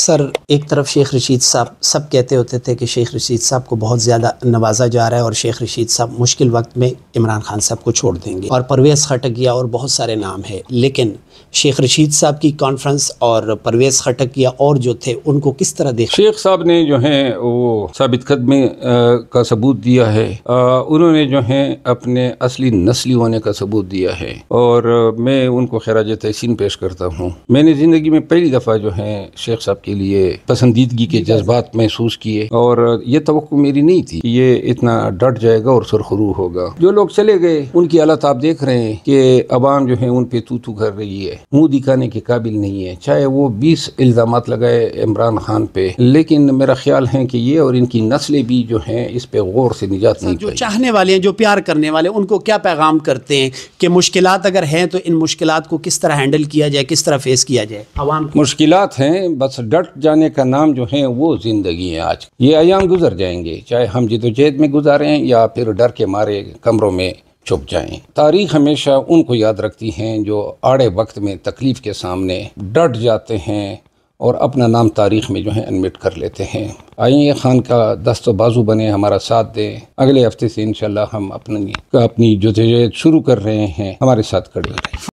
अक्सर एक तरफ शेख रशीद साहब सब कहते होते थे कि शेख रशीद साहब को बहुत ज़्यादा नवाजा जा रहा है और शेख रशीद साहब मुश्किल वक्त में इमरान खान साहब को छोड़ देंगे और परवेज़ खटकिया और बहुत सारे नाम है लेकिन शेख रशीद साहब की कॉन्फ्रेंस और परवेज़ खटक या और जो थे उनको किस तरह देखा शेख साहब ने जो है वो साबित कदमे का सबूत दिया है आ, उन्होंने जो है अपने असली नस्ली होने का सबूत दिया है और मैं उनको खराज तहसीन पेश करता हूँ मैंने ज़िंदगी में पहली दफ़ा जो है शेख साहब के लिए पसंदीदगी के जज्बात महसूस किए और ये तो मेरी नहीं थी ये इतना डट जाएगा और सुरखरू होगा जो लोग चले गए उनकी हालत आप देख रहे हैं कि अवाम जो है उन पे तो कर रही है है मुंह दिखाने के काबिल नहीं है चाहे वो बीस इल्ज़ाम लगाए इमरान खान पे लेकिन मेरा ख्याल है कि ये और इनकी नस्लें भी जो हैं इस पे गौर से निजात नहीं जो चाहने वाले हैं जो प्यार करने वाले उनको क्या पैगाम करते हैं कि मुश्किल अगर हैं तो इन मुश्किल को किस तरह हैंडल किया जाए किस तरह फेस किया जाए मुश्किल हैं बस डट जाने का नाम जो है वो ज़िंदगी है आज ये आयाम गुजर जाएंगे चाहे हम जिदोजहद में गुजारें या फिर डर के मारे कमरों में चुप जाएं तारीख हमेशा उनको याद रखती हैं जो आड़े वक्त में तकलीफ़ के सामने डट जाते हैं और अपना नाम तारीख में जो है एडमिट कर लेते हैं आइए खान का दस्त बाजू बने हमारा साथ दें अगले हफ्ते से इनशाला हम अपनी अपनी जो शुरू कर रहे हैं हमारे साथ खड़े